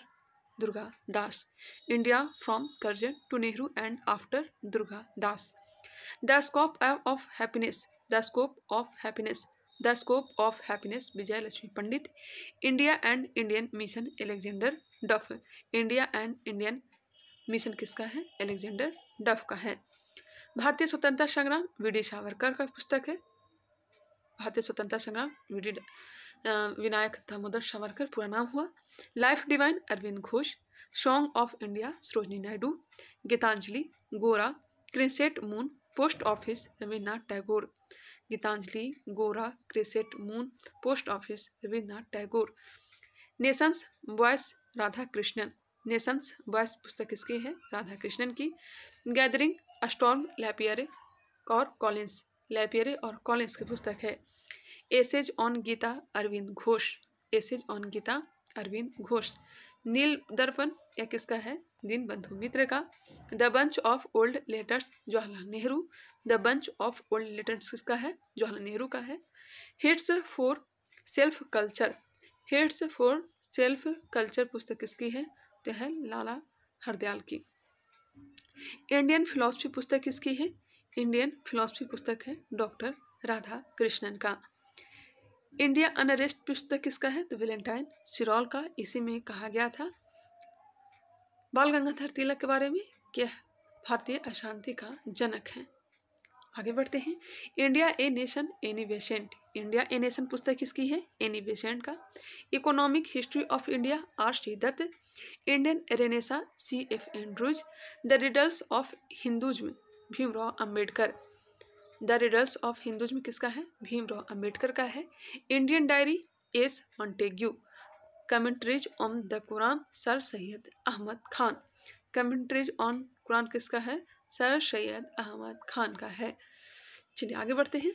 Durga Das India from Curzon to Nehru and after Durga Das the scope of happiness the scope of happiness the scope of happiness Vijaya Lakshmi Pandit India and Indian mission Alexander Duff India and Indian mission किसका है Alexander डफ का है भारतीय स्वतंत्रता संग्राम V D Savarkar का पुस्तक है भारतीय स्वतंत्रता संग्राम वी डी विनायक दामोदर सावरकर पूरा नाम हुआ life divine Aurobindo Ghosh song of India Sarojini Naidu Gitanjali Gora crescent moon post office Rabindranath Tagore Gitanjali Gora crescent moon post office Rabindranath Tagore nation's voice Radha Krishnan nation's voice पुस्तक किसकी है राधा कृष्णन की गैदरिंग अस्टॉर्म लैपियरे और कॉलिंस लैपियरे और कॉलिंस की पुस्तक है essays on Gita Aurobindo Ghosh essays on Gita Aurobindo Ghosh Nil Darpan या किसका है दीन बंधु मित्र का the bunch of old letters Jawaharlal Nehru the bunch of old letters किसका है जवाहरलाल नेहरू का है hints for self culture hints for self culture पुस्तक किसकी है तो है लाला हरदयाल की इंडियन फिलोसफी पुस्तक किसकी है इंडियन फिलोसफी पुस्तक है डॉक्टर राधा कृष्णन का इंडिया अनरेस्ट पुस्तक किसका है तो वेलेंटाइन सिरोल का इसी में कहा गया था बाल गंगाधर तिलक के बारे में क्या भारतीय अशांति का जनक है आगे बढ़ते हैं India a nation Annie Besant India a nation पुस्तक किसकी है एनी बेसेंट का economic history of India R C Dutt Indian renaissance C F Andrews the riddles of Hindus Bhimrao Ambedkar the riddles of Hinduism किसका है भीमराव अंबेडकर का है Indian diary S Montagu commentaries on the Quran sir Syed Ahmed Khan commentaries on Quran किसका है sir Syed Ahmed Khan का है चलिए आगे बढ़ते हैं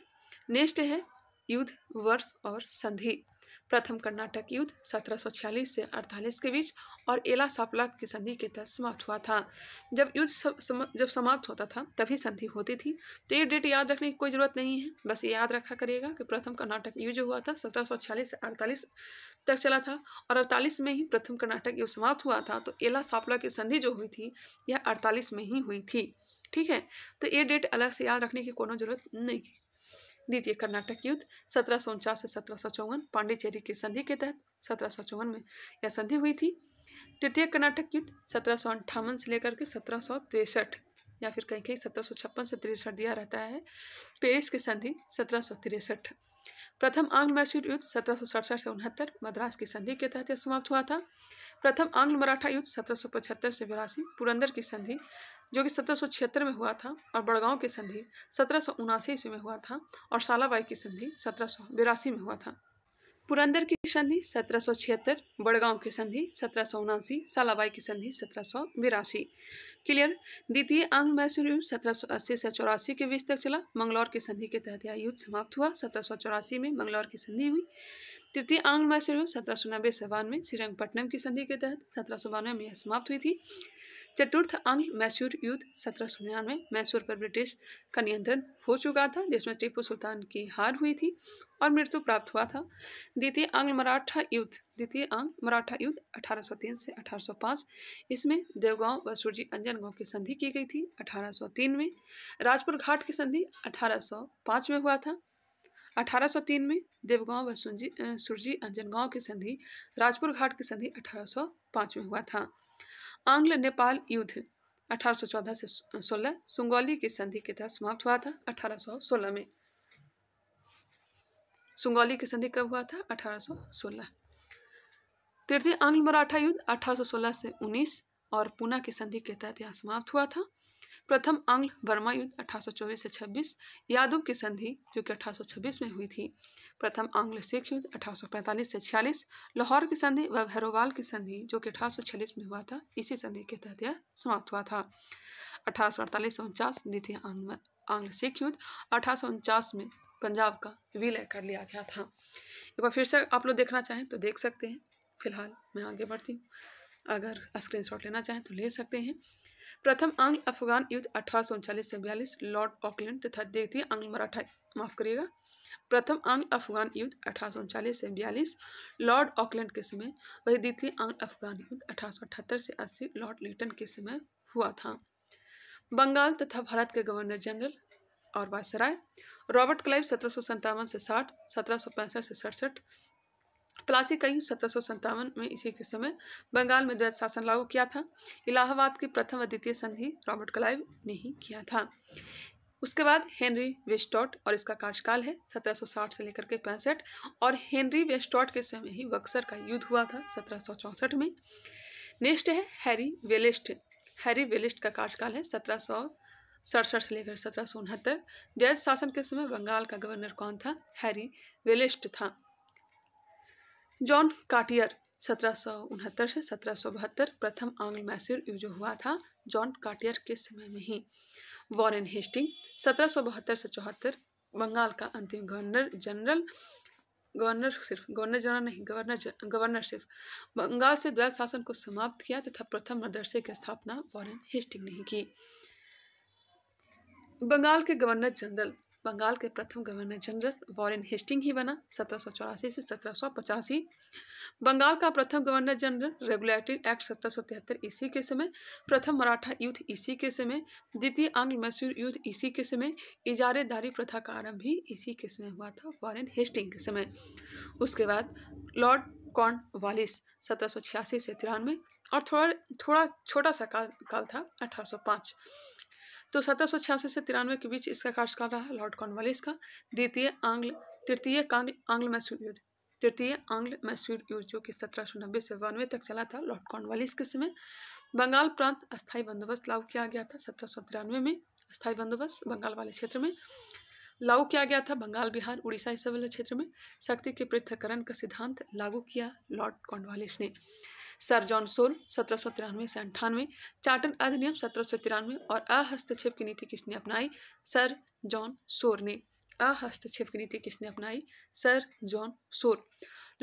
नेक्स्ट है युद्ध वर्ष और संधि प्रथम कर्नाटक युद्ध 1746 से 48 के बीच और एला सापला की संधि के तहत समाप्त हुआ था जब युद्ध सम, जब समाप्त होता था तभी संधि होती थी तो ये डेट याद रखने की कोई ज़रूरत नहीं है बस ये याद रखा करिएगा कि प्रथम कर्नाटक युद्ध जो हुआ था 1746 से 48 तक चला था और अड़तालीस में ही प्रथम कर्नाटक युद्ध समाप्त हुआ था तो एला सापला की संधि जो हुई थी यह अड़तालीस में ही हुई थी ठीक है तो ये डेट अलग से याद रखने की कोई जरूरत नहीं द्वितीय कर्नाटक युद्ध सत्रह सौ उनचास से सत्रह सौ चौवन पांडिचेरी की संधि के तहत सत्रह सौ चौवन में यह संधि हुई थी तृतीय कर्नाटक युद्ध सत्रह सौ अंठावन से लेकर के सत्रह सौ तिरसठ या फिर कहीं कहीं सत्रह सौ छप्पन से तिरसठ दिया रहता है पेरिस की संधि सत्रह सौ तिरसठ प्रथम आंग्ल मैसूर युद्ध सत्रह सौ सड़सठ से उनहत्तर मद्रास की संधि के तहत यह समाप्त हुआ था प्रथम आंग्ल मराठा युद्ध सत्रह सौ पचहत्तर से बिरासी पुरंदर की संधि जो कि सत्रह में हुआ था और बड़गांव की संधि सत्रह सौ ईस्वी में हुआ था और सालाबाई की संधि सत्रह सौ में हुआ था पुरंदर की संधि सत्रह सौ छिहत्तर बड़गांव की संधि सत्रह सौ सालाबाई की संधि सत्रह सौ बिरासी क्लियर द्वितीय आंग्ल मैसूर युद्ध सत्रह से चौरासी के बीच तक चला मंगलौर की संधि के तहत यह युद्ध समाप्त हुआ सत्रह सौ चौरासी में मंगलौर की संधि हुई तृतीय आंग मैसूर युद्ध सत्रह से बानवे श्रीरंगपट्टनम की संधि के तहत सत्रह सौ बानवे में यह समाप्त हुई थी चतुर्थ अंग मैसूर युद्ध सत्रह सौ निन्यानवे मैसूर पर ब्रिटिश का नियंत्रण हो चुका था जिसमें टीपू सुल्तान की हार हुई थी और मृत्यु प्राप्त हुआ था द्वितीय अंग मराठा युद्ध द्वितीय अंग मराठा युद्ध 1803 से 1805 इसमें देवगांव व सूर्जी गांव की संधि की गई थी 1803 में राजपुर घाट की संधि 1805 में हुआ था 1803 में देवगांव व सुरजी गांव की संधि राजपुर घाट की संधि 1805 में हुआ था आंग्ल नेपाल युद्ध 1814 से 16 सुंगौली की संधि के तहत समाप्त हुआ था 1816 में सुंगौली की संधि कब हुआ था 1816 तृतीय आंग्ल मराठा युद्ध 1816 से 19 और पूना की संधि के तहत यह समाप्त हुआ था प्रथम आंग्ल बर्मा युद्ध 1824 से 26 यादव की संधि जो कि 1826 में हुई थी प्रथम आंग्ल सिख युद्ध 1845 से 46 लाहौर की संधि व भैरोवाल की संधि जो कि 1846 में हुआ था इसी संधि के तहत यह समाप्त हुआ था अठारह सौ अड़तालीस से उनचास द्वितीय आंग्ल आंग्ल सिख युद्ध अठारह में पंजाब का विलय कर लिया गया था एक बार फिर से आप लोग देखना चाहें तो देख सकते हैं फिलहाल मैं आगे बढ़ती हूँ अगर स्क्रीनशॉट लेना चाहें तो ले सकते हैं प्रथम अंग अफगान युद्ध अठारह सौ उनचालीस से बयालीस लॉर्ड ऑकलैंड तथा द्वितीय आंग्ल मराठा माफ करिएगा प्रथम अंग अफगान युद्ध अठारह सौ उनचालीस से बयालीस लॉर्ड ऑकलैंड के समय वही द्वितीय अंग अफगान युद्ध अठारह सौ अठहत्तर से अस्सी लॉर्ड लिटन के समय हुआ था बंगाल तथा भारत के गवर्नर जनरल और वायसराय रॉबर्ट क्लाइव सत्रह सौ सत्तावन से साठ सत्रह सौ पैंसठ से सड़सठ प्लासी सत्रह युद्ध सत्रह में इसी के समय बंगाल में द्वैत शासन लागू किया था इलाहाबाद की प्रथम अद्वितीय द्वितीय संधि रॉबर्ट क्लाइव ने ही किया था उसके बाद हेनरी वेस्टॉट और इसका कार्यकाल है 1760 से लेकर के पैंसठ और हेनरी वेस्टॉट के समय ही बक्सर का युद्ध हुआ था सत्रह में नेक्स्ट है हैरी वेलिस्ट हैरी वेलिस्ट का कार्यकाल है सत्रह सड़सठ से लेकर सत्रह सौ उनहत्तर जैज शासन के समय बंगाल का गवर्नर कौन था हैरी वेलिस्ट था जॉन काटियर सत्रह से सत्रह प्रथम आंग्ल मैसूर युद्ध हुआ था जॉन काटियर के समय में ही वॉरेन हेस्टिंग सत्रह से चौहत्तर बंगाल का अंतिम गवर्नर जनरल गवर्नर सिर्फ गवर्नर जनरल नहीं गवर्नर गवर्नर सिर्फ बंगाल से द्वैत शासन को समाप्त किया तथा प्रथम मदरसे की स्थापना वॉरेन हेस्टिंग ने की बंगाल के गवर्नर जनरल बंगाल के प्रथम गवर्नर जनरल वॉरेन हेस्टिंग ही बना सत्रह से सत्रह बंगाल का प्रथम गवर्नर जनरल रेगुलेटरी एक्ट सत्रह ईस्वी के समय प्रथम मराठा युद्ध इसी के समय द्वितीय आंग्ल मैसूर युद्ध इसी के समय इजारेदारी प्रथा का आरंभ भी इसी के समय हुआ था वॉरेन हेस्टिंग के समय उसके बाद लॉर्ड कॉर्न वालिस सत्रह से तिरानवे और थोड़ा थोड़ा छोटा सा काल काल था अठारह तो सत्रह से तिरानवे के बीच इसका कार्यकाल रहा लॉर्ड कॉर्नवालिस का द्वितीय आंग्ल तृतीय कांग्ल आंग्ल मैसूर युद्ध तृतीय आंग्ल मैसूर युद्ध जो कि सत्रह सौ नब्बे से बानवे तक चला था लॉर्ड कॉर्नवालिस के समय बंगाल प्रांत अस्थायी बंदोबस्त लागू किया गया था सत्रह सौ तिरानवे में अस्थायी बंदोबस्त बंगाल वाले क्षेत्र में लागू किया गया था बंगाल बिहार उड़ीसा इस वाले क्षेत्र में शक्ति के पृथककरण का सिद्धांत लागू किया लॉर्ड कॉर्नवालिस ने सर जॉन सोल सत्रह सौ तिरानवे से अंठानवे चार्टन अधिनियम सत्रह सौ तिरानवे और अहस्तक्षेप की नीति किसने अपनाई सर जॉन सोर ने अहस्तक्षेप की नीति किसने अपनाई sir John Shore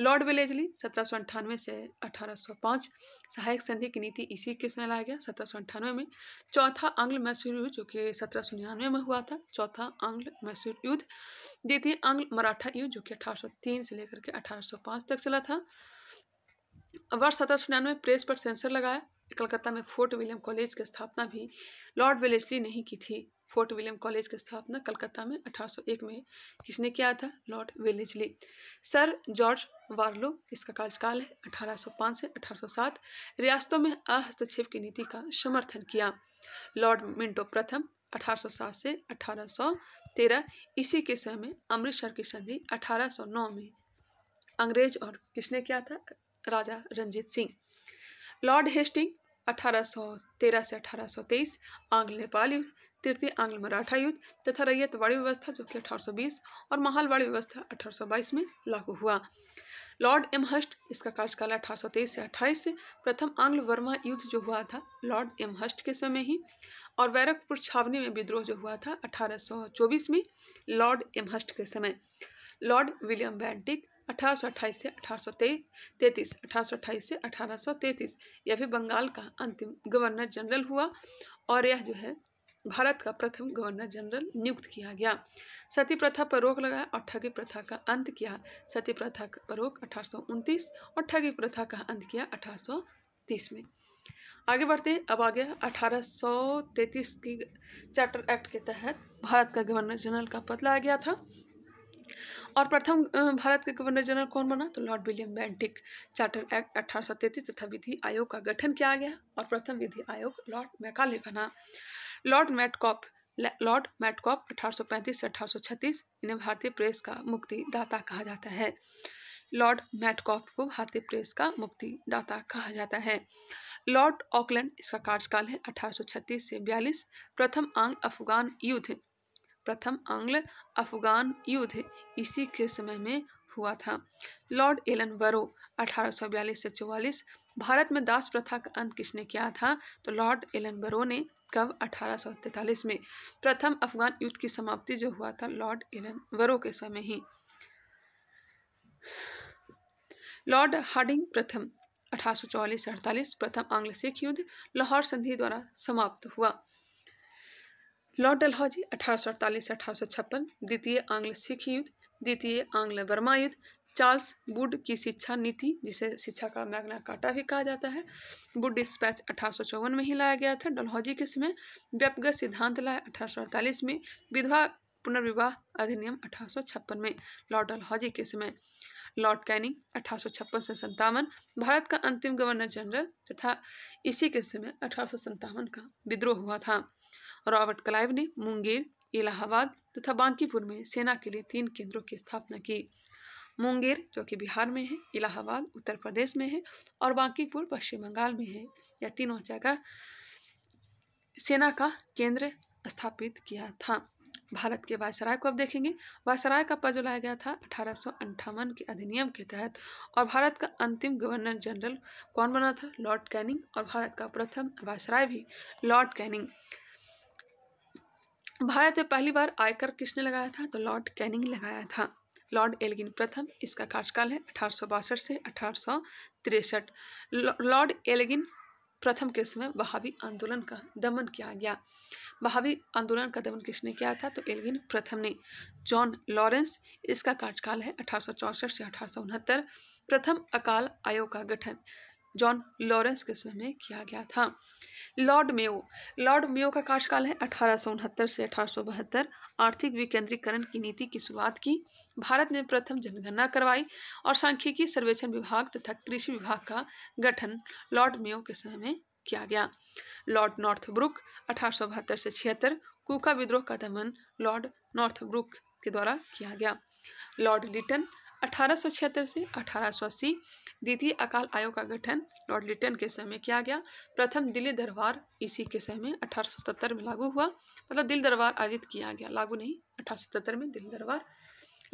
lord Wellesley सत्रह सौ अंठानवे से अठारह सौ पाँच सहायक संधि की नीति इसी किसने लाया गया सत्रह सौ अंठानवे में चौथा आंग्ल मैसूर युद्ध जो कि सत्रह सौ निन्यानवे में हुआ था चौथा आंग्ल मैसूर युद्ध द्वितीय आंग्ल मराठा युद्ध जो कि अठारह सौ तीन से लेकर के अठारह सौ पाँच तक चला था वर्ष सत्रह सौ निन्यानवे प्रेस पर सेंसर लगाया कलकत्ता में फोर्ट विलियम कॉलेज की स्थापना भी लॉर्ड वेलेसली ने ही की थी फोर्ट विलियम कॉलेज की स्थापना कलकत्ता में 1801 में किसने किया था lord Wellesley sir George Barlow इसका कार्यकाल है 1805 से 1807 रियासतों में अहस्तक्षेप की नीति का समर्थन किया लॉर्ड मिंटो प्रथम 1807 से 1813 इसी के समय अमृतसर की संधि 1809 में अंग्रेज और किसने किया था राजा रंजीत सिंह लॉर्ड हेस्टिंग 1813 से 1823 आंग्ल नेपाल युद्ध तृतीय आंग्ल मराठा युद्ध तथा वाड़ी व्यवस्था जो कि 1820 और महालवाड़ी व्यवस्था 1822 में लागू हुआ लॉर्ड एम हस्ट इसका कार्यकाल 1823 से 28 से प्रथम आंग्ल वर्मा युद्ध जो हुआ था लॉर्ड एम हस्ट के समय ही और बैरकपुर छावनी में विद्रोह जो हुआ था 1824 में लॉर्ड एम हस्ट के समय लॉर्ड विलियम बैंटिक अठारह से अठारह सौ से अठारह यह भी बंगाल का अंतिम गवर्नर जनरल हुआ और यह जो है भारत का प्रथम गवर्नर जनरल नियुक्त किया गया सती प्रथा पर रोक लगाया और ठगी प्रथा का अंत किया सती प्रथा पर रोक अठारह और ठगी प्रथा का अंत किया अठारह में आगे बढ़ते हैं अब आ गया 1833 की चार्टर एक्ट के तहत भारत का गवर्नर जनरल का पद लाया गया था और प्रथम भारत के गवर्नर जनरल कौन बना तो lord William Bentinck charter act अठारह तथा विधि आयोग का गठन किया गया और प्रथम विधि आयोग लॉर्ड मैकाले बना लॉर्ड मैटकॉप लॉर्ड मैटकॉप पैंतीस से 1836 इन्हें भारतीय प्रेस का मुक्तिदाता कहा जाता है लॉर्ड मैटकॉप को भारतीय प्रेस का मुक्तिदाता कहा जाता है लॉर्ड ऑकलैंड इसका कार्यकाल है छत्तीस से बयालीस प्रथम आंग अफगान युद्ध प्रथम आंग्ल अफगान युद्ध इसी के समय में हुआ था लॉर्ड एलन वरो 1842 से 44 भारत में दास प्रथा का अंत किसने किया था तो लॉर्ड एलन बरो ने कब 1843 में प्रथम अफगान युद्ध की समाप्ति जो हुआ था लॉर्ड एलन वरो के समय ही लॉर्ड हार्डिंग प्रथम अठारह सौ प्रथम आंग्ल सिख युद्ध लाहौर संधि द्वारा समाप्त हुआ लॉर्ड डलहौजी अठारह सौ अड़तालीस से अठारह सौ छप्पन द्वितीय आंग्ल सिख युद्ध द्वितीय आंग्ल वर्मा युद्ध चार्ल्स बुड की शिक्षा नीति जिसे शिक्षा का मैग्ना काटा भी कहा जाता है बुड डिस्पैच अठारह में ही लाया गया था डलहौजी के समय व्यापगत सिद्धांत लाया अठारह में विधवा पुनर्विवाह अधिनियम अठारह में लॉर्ड डलहौजी के समय लॉर्ड कैनिंग अठारह से संतावन भारत का अंतिम गवर्नर जनरल तथा इसी के समय अठारह का विद्रोह हुआ था रॉबर्ट क्लाइव ने मुंगेर इलाहाबाद तथा बांकीपुर में सेना के लिए तीन केंद्रों की स्थापना की मुंगेर जो कि बिहार में है इलाहाबाद उत्तर प्रदेश में है और बांकीपुर पश्चिम बंगाल में है यह तीनों जगह सेना का केंद्र स्थापित किया था भारत के वायसराय को अब देखेंगे वायसराय का पद लाया गया था अठारह के अधिनियम के तहत और भारत का अंतिम गवर्नर जनरल कौन बना था लॉर्ड कैनिंग और भारत का प्रथम वायसराय भी लॉर्ड कैनिंग भारत में पहली बार आयकर किसने लगाया था तो लॉर्ड कैनिंग लगाया था लॉर्ड एल्गिन प्रथम इसका कार्यकाल है अठारह से अठारह लॉर्ड एल्गिन प्रथम के समय बहावी आंदोलन का दमन किया गया बहावी आंदोलन का दमन किसने किया था तो एल्गिन प्रथम ने जॉन लॉरेंस इसका कार्यकाल है अठारह से अठारह प्रथम अकाल आयोग का गठन जॉन लॉरेंस के समय किया गया था लॉर्ड मेयो लॉर्ड मेयो का कार्यकाल है अठारह से अठारह आर्थिक विकेंद्रीकरण की नीति की शुरुआत की भारत ने प्रथम जनगणना करवाई और सांख्यिकी सर्वेक्षण विभाग तथा कृषि विभाग का गठन लॉर्ड मेयो के समय में किया गया लॉर्ड नॉर्थब्रुक अठारह से छिहत्तर कुका विद्रोह का दमन लॉर्ड नॉर्थब्रुक के द्वारा किया गया लॉर्ड लिटन अठारह से अठारह द्वितीय अकाल आयोग का गठन लॉर्ड लिटन के समय में किया गया प्रथम दिल्ली दरबार इसी के समय में 1870 में लागू हुआ मतलब दिल दरबार आयोजित किया गया लागू नहीं 1870 में दिल्ली दरबार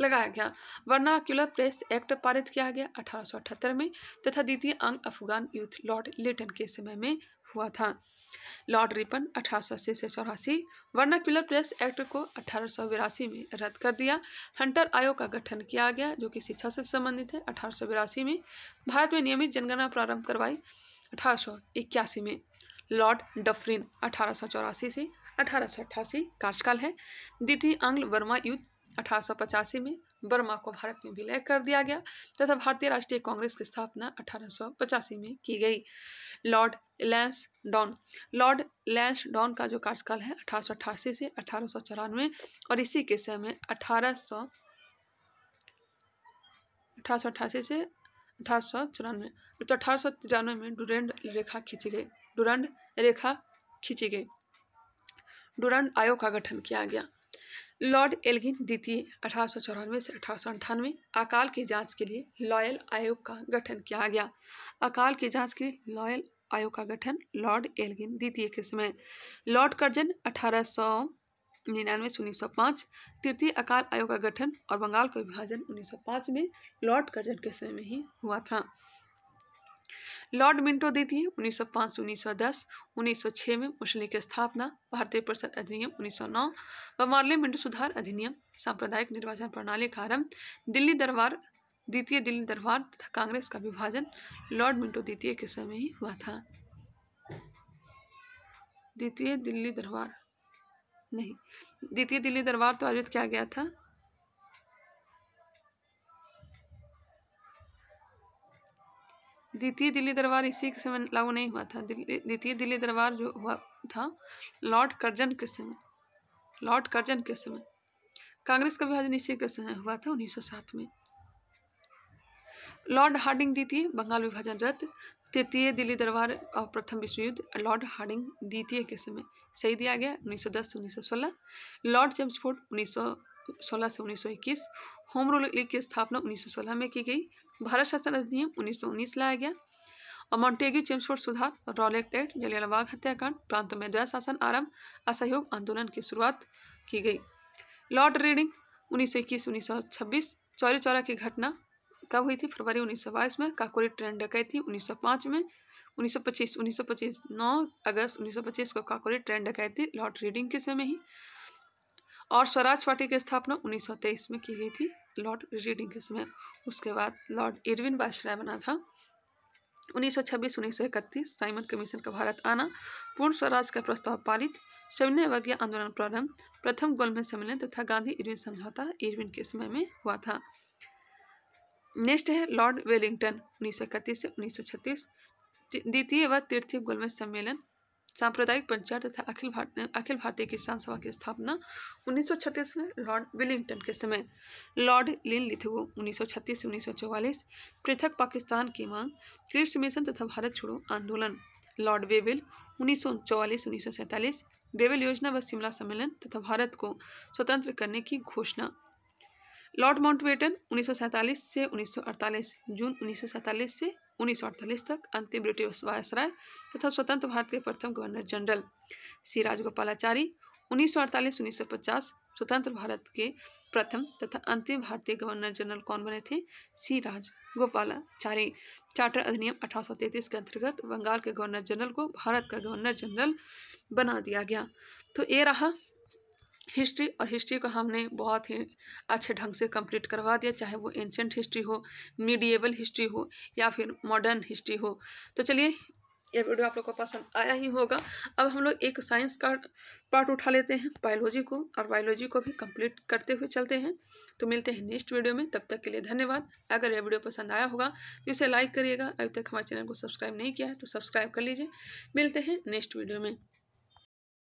लगाया गया वर्नाक्यूलर प्रेस एक्ट पारित किया गया 1878 में तथा द्वितीय अंग अफगान यूथ लॉर्ड लिटन के समय में हुआ था लॉर्ड रिपन अठारह से चौरासी वर्नाक्यूलर प्रेस एक्ट को अठारह में रद्द कर दिया हंटर आयोग का गठन किया गया जो कि शिक्षा से संबंधित है अठारह में भारत में नियमित जनगणना प्रारंभ करवाई अठारह में लॉर्ड डफरिन अठारह से अठारह कार्यकाल है द्वितीय आंग्ल वर्मा युद्ध अठारह में बर्मा को भारत में विलय कर दिया गया तथा भारतीय राष्ट्रीय कांग्रेस की स्थापना अठारह में की गई lord Lansdowne lord Lansdowne का जो कार्यकाल है अठारह से अठारह और इसी के समय अठारह अठारह से अठारह सौ चौरानवे तो अठारह सौ तिरानवे में डुरंड रेखा खींची गई डुरंड रेखा खींची गई डुरंड आयोग का गठन किया गया लॉर्ड एल्गिन द्वितीय अठारह सौ चौरानवे से अठारह अकाल की जांच के लिए लॉयल आयोग का गठन किया गया अकाल की जांच के लिए लॉयल आयोग का गठन लॉर्ड एल्गिन द्वितीय के समय लॉर्ड कर्जन अठारह सौ निन्यानवे से उन्नीस सौ पाँच तृतीय अकाल आयोग का गठन और बंगाल का विभाजन उन्नीस सौ पाँच में लॉर्ड कर्जन के समय में ही हुआ था लॉर्ड मिंटो द्वितीय 1905 उन्नीस 1910, 1906 में मुस्लिम की स्थापना भारतीय परिषद अधिनियम 1909 व मिंटो सुधार अधिनियम सांप्रदायिक निर्वाचन प्रणाली का आरंभ दिल्ली दरबार द्वितीय दिल्ली दरबार तथा कांग्रेस का विभाजन लॉर्ड मिंटो द्वितीय के समय ही हुआ था द्वितीय दिल्ली दरबार नहीं द्वितीय दिल्ली दरबार तो आयोजित किया गया था द्वितीय दिल्ली दरबार इसी के समय लागू नहीं हुआ था द्वितीय दिल्ली दरबार जो हुआ था लॉर्ड कर्जन के समय लॉर्ड कर्जन के समय कांग्रेस का विभाजन इसी के समय हुआ था 1907 में लॉर्ड हार्डिंग द्वितीय बंगाल विभाजन रद्द तृतीय दिल्ली दरबार और प्रथम विश्व युद्ध लॉर्ड हार्डिंग द्वितीय के समय सही दिया गया 1910 से 1916 लॉर्ड जेम्सफोर्ड सोलह से उन्नीस सौ इक्कीस होम रूल लीग की स्थापना उन्नीस सौ सोलह में की गई भारत शासन अधिनियम उन्नीस सौ उन्नीस लाया गया और मॉन्टेगी चेम्सफोर्ड सुधार रॉलेट एक्ट जलियालाबाग हत्याकांड प्रांतों में दया शासन आरंभ असहयोग आंदोलन की शुरुआत की गई लॉर्ड रीडिंग उन्नीस सौ इक्कीस चौरा की घटना कब हुई थी फरवरी उन्नीस सौ बाईस में काकोरी ट्रेन डकैती उन्नीस सौ पाँच में उन्नीस सौ पच्चीस उन्नीस सौ पच्चीस नौ अगस्त उन्नीस सौ पच्चीस को काकोरी ट्रेन डकैती लॉर्ड रीडिंग के समय ही और स्वराज पार्टी की स्थापना 1923 में की गई थी लॉर्ड रीडिंग के समय उसके बाद लॉर्ड इरविन बाशराय बना था 1926-1931 साइमन कमीशन का भारत आना पूर्ण स्वराज का प्रस्ताव पारित सविनय वर्गीय आंदोलन प्रारंभ प्रथम गोलमेज सम्मेलन तथा गांधी इरविन समझौता इरविन के समय में हुआ था नेक्स्ट है लॉर्ड वेलिंगटन उन्नीस से उन्नीस द्वितीय व तृतीय गोलमेज सम्मेलन सांप्रदायिक पंचायत तथा अखिल भारतीय अखिल भारतीय किसान सभा की स्थापना 1936 में लॉर्ड विलिंगटन के समय लॉर्ड लिन लिथुओ उन्नीस से 1944 पृथक पाकिस्तान की मांग कृषि मिशन तथा भारत छोड़ो आंदोलन लॉर्ड वेविल उन्नीस सौ बेवेल योजना व शिमला सम्मेलन तथा भारत को स्वतंत्र करने की घोषणा लॉर्ड माउंटबेटन 1947 से 1948 जून 1947 से उन्नीस तक अंतिम ब्रिटिश वायसराय तथा स्वतंत्र भारत के प्रथम गवर्नर जनरल सी राजगोपालाचारी उन्नीस सौ अड़तालीस उन्नीस सौ पचास स्वतंत्र भारत के प्रथम तथा अंतिम भारतीय गवर्नर जनरल कौन बने थे सी राज गोपालाचारी चार्टर अधिनियम अठारह के अंतर्गत बंगाल के गवर्नर जनरल को भारत का गवर्नर जनरल बना दिया गया तो ये रहा हिस्ट्री और हिस्ट्री को हमने बहुत ही अच्छे ढंग से कंप्लीट करवा दिया चाहे वो एंशेंट हिस्ट्री हो मीडिएबल हिस्ट्री हो या फिर मॉडर्न हिस्ट्री हो तो चलिए यह वीडियो आप लोग को पसंद आया ही होगा अब हम लोग एक साइंस का पार्ट उठा लेते हैं बायोलॉजी को और बायोलॉजी को भी कंप्लीट करते हुए चलते हैं तो मिलते हैं नेक्स्ट वीडियो में तब तक के लिए धन्यवाद अगर यह वीडियो पसंद आया होगा तो इसे लाइक करिएगा अभी तक हमारे चैनल को सब्सक्राइब नहीं किया है तो सब्सक्राइब कर लीजिए मिलते हैं नेक्स्ट वीडियो में